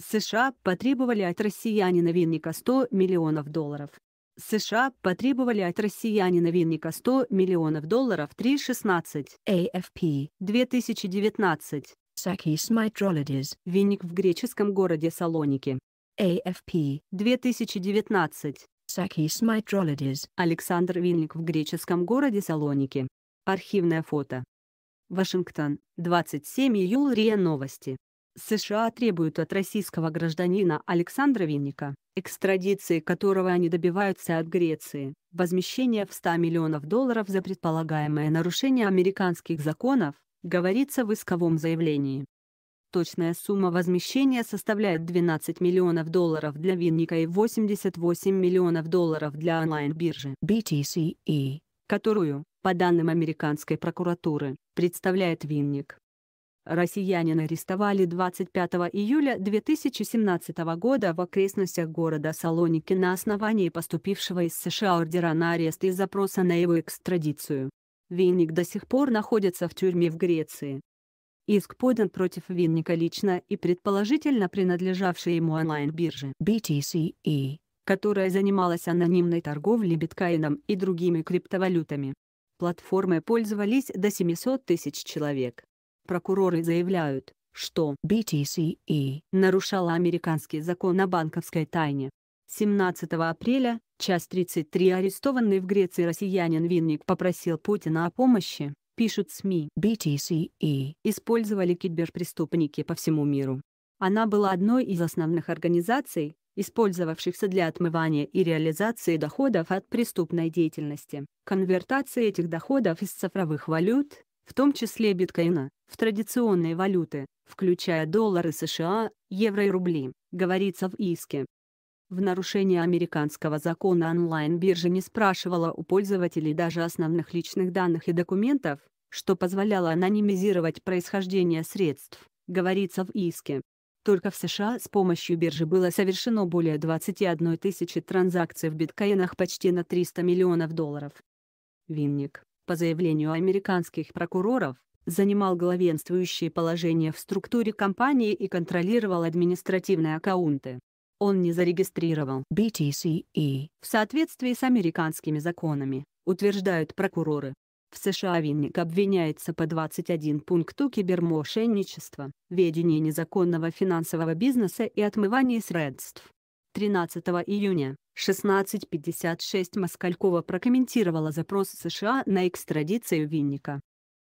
США потребовали от россиянина винника 100 миллионов долларов. США потребовали от россиянина винника 100 миллионов долларов 3.16 AFP 2019 Sakis Mitrolidis Винник в греческом городе Салоники AFP 2019 Sakis Mitrolidis Александр Винник в греческом городе Салоники Архивное фото Вашингтон, 27 июля Новости США требуют от российского гражданина Александра Винника, экстрадиции которого они добиваются от Греции, возмещения в 100 миллионов долларов за предполагаемое нарушение американских законов, говорится в исковом заявлении. Точная сумма возмещения составляет 12 миллионов долларов для Винника и 88 миллионов долларов для онлайн-биржи BTCE, которую, по данным американской прокуратуры, представляет Винник. Россиянина арестовали 25 июля 2017 года в окрестностях города Салоники на основании поступившего из США ордера на арест и запроса на его экстрадицию. Винник до сих пор находится в тюрьме в Греции. Иск подан против Винника лично и предположительно принадлежавшей ему онлайн-бирже BTCE, которая занималась анонимной торговлей биткоином и другими криптовалютами. Платформой пользовались до 700 тысяч человек. Прокуроры заявляют, что BTCE нарушала американский закон о банковской тайне. 17 апреля, час 33 арестованный в Греции россиянин Винник попросил Путина о помощи, пишут СМИ. BTCE использовали киберпреступники по всему миру. Она была одной из основных организаций, использовавшихся для отмывания и реализации доходов от преступной деятельности, конвертации этих доходов из цифровых валют, в том числе биткоина, в традиционные валюты, включая доллары США, евро и рубли, говорится в иске. В нарушение американского закона онлайн-биржа не спрашивала у пользователей даже основных личных данных и документов, что позволяло анонимизировать происхождение средств, говорится в иске. Только в США с помощью биржи было совершено более 21 тысячи транзакций в биткоинах почти на 300 миллионов долларов. Винник, по заявлению американских прокуроров, занимал главенствующее положение в структуре компании и контролировал административные аккаунты. Он не зарегистрировал BTCE в соответствии с американскими законами, утверждают прокуроры. В США винник обвиняется по 21 пункту кибермошенничества, ведение незаконного финансового бизнеса и отмывание средств. 13 июня 1656 Москалькова прокомментировала запрос США на экстрадицию винника.